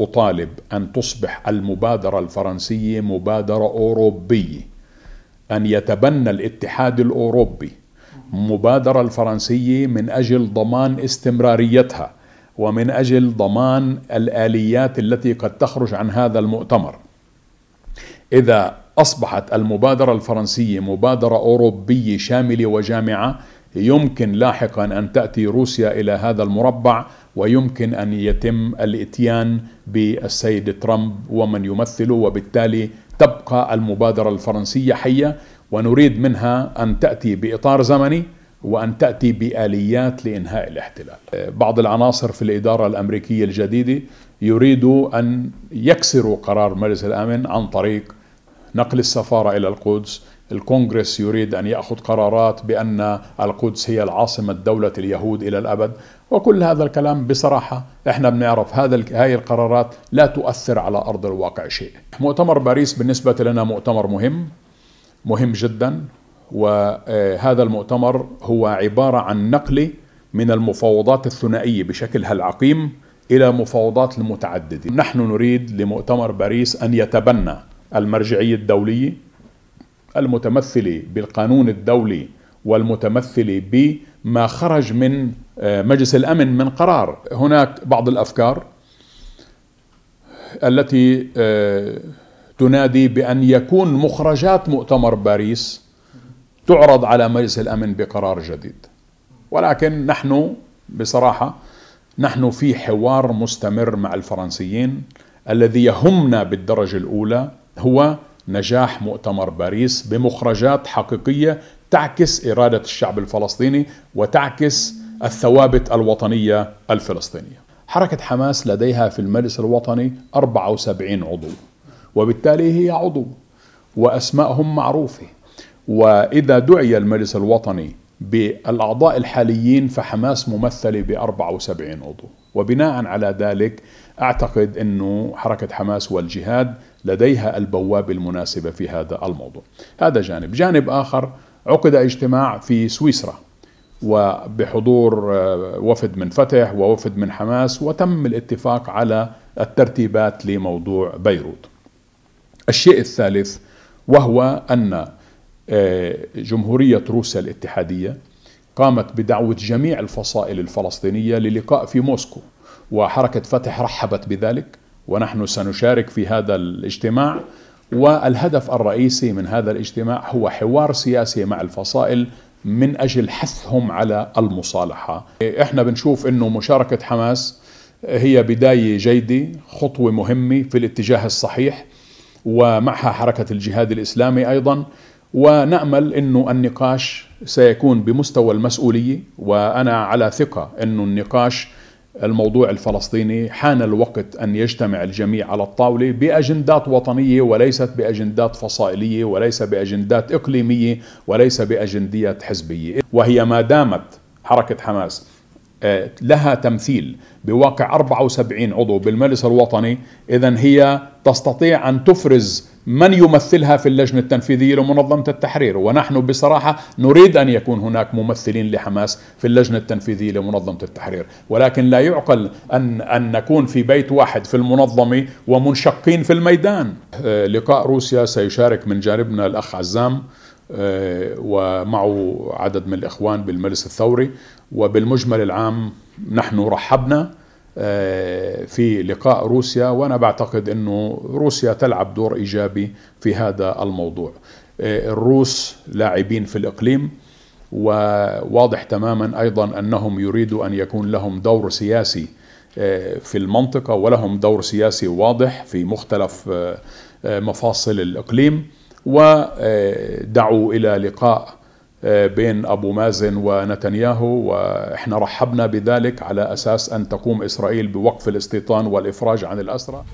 أطالب أن تصبح المبادرة الفرنسية مبادرة أوروبية أن يتبنى الاتحاد الأوروبي مبادرة الفرنسية من أجل ضمان استمراريتها ومن أجل ضمان الآليات التي قد تخرج عن هذا المؤتمر إذا أصبحت المبادرة الفرنسية مبادرة أوروبية شاملة وجامعة يمكن لاحقا ان تاتي روسيا الى هذا المربع ويمكن ان يتم الاتيان بالسيد ترامب ومن يمثله وبالتالي تبقى المبادره الفرنسيه حيه ونريد منها ان تاتي باطار زمني وان تاتي باليات لانهاء الاحتلال. بعض العناصر في الاداره الامريكيه الجديده يريدوا ان يكسروا قرار مجلس الامن عن طريق نقل السفاره الى القدس الكونغرس يريد أن يأخذ قرارات بأن القدس هي العاصمة دولة اليهود إلى الأبد وكل هذا الكلام بصراحة احنا بنعرف هذا هاي القرارات لا تؤثر على أرض الواقع شيء مؤتمر باريس بالنسبة لنا مؤتمر مهم مهم جدا وهذا المؤتمر هو عبارة عن نقل من المفاوضات الثنائية بشكلها العقيم إلى مفاوضات المتعددة نحن نريد لمؤتمر باريس أن يتبنى المرجعية الدولية المتمثل بالقانون الدولي والمتمثل بما خرج من آه، مجلس الامن من قرار هناك بعض الافكار التي آه، تنادي بان يكون مخرجات مؤتمر باريس تعرض على مجلس الامن بقرار جديد ولكن نحن بصراحه نحن في حوار مستمر مع الفرنسيين الذي يهمنا بالدرجه الاولى هو نجاح مؤتمر باريس بمخرجات حقيقيه تعكس اراده الشعب الفلسطيني وتعكس الثوابت الوطنيه الفلسطينيه. حركه حماس لديها في المجلس الوطني 74 عضو وبالتالي هي عضو واسمائهم معروفه واذا دعي المجلس الوطني بالاعضاء الحاليين فحماس ممثله ب 74 عضو وبناء على ذلك اعتقد انه حركه حماس والجهاد لديها البوابة المناسبة في هذا الموضوع هذا جانب جانب آخر عقد اجتماع في سويسرا وبحضور آه، وفد من فتح ووفد من حماس وتم الاتفاق على الترتيبات لموضوع بيروت الشيء الثالث وهو أن آه، جمهورية روسيا الاتحادية قامت بدعوة جميع الفصائل الفلسطينية للقاء في موسكو وحركة فتح رحبت بذلك ونحن سنشارك في هذا الاجتماع والهدف الرئيسي من هذا الاجتماع هو حوار سياسي مع الفصائل من اجل حثهم على المصالحه. احنا بنشوف انه مشاركه حماس هي بدايه جيده، خطوه مهمه في الاتجاه الصحيح ومعها حركه الجهاد الاسلامي ايضا ونامل انه النقاش سيكون بمستوى المسؤوليه وانا على ثقه انه النقاش الموضوع الفلسطيني حان الوقت أن يجتمع الجميع على الطاولة بأجندات وطنية وليست بأجندات فصائلية وليس بأجندات إقليمية وليس باجندات حزبية وهي ما دامت حركة حماس آه، لها تمثيل بواقع 74 عضو بالمجلس الوطني إذا هي تستطيع أن تفرز من يمثلها في اللجنة التنفيذية لمنظمة التحرير ونحن بصراحة نريد أن يكون هناك ممثلين لحماس في اللجنة التنفيذية لمنظمة التحرير ولكن لا يعقل أن, أن نكون في بيت واحد في المنظمة ومنشقين في الميدان آه، لقاء روسيا سيشارك من جانبنا الأخ عزام آه، ومعه عدد من الإخوان بالمجلس الثوري وبالمجمل العام نحن رحبنا آه، في لقاء روسيا وأنا بعتقد أنه روسيا تلعب دور إيجابي في هذا الموضوع آه، الروس لاعبين في الإقليم وواضح تماما أيضا أنهم يريدوا أن يكون لهم دور سياسي في المنطقة ولهم دور سياسي واضح في مختلف مفاصل الإقليم ودعوا إلى لقاء آه، بين أبو مازن ونتنياهو وإحنا رحبنا بذلك على أساس أن تقوم إسرائيل بوقف الاستيطان والإفراج عن الأسرى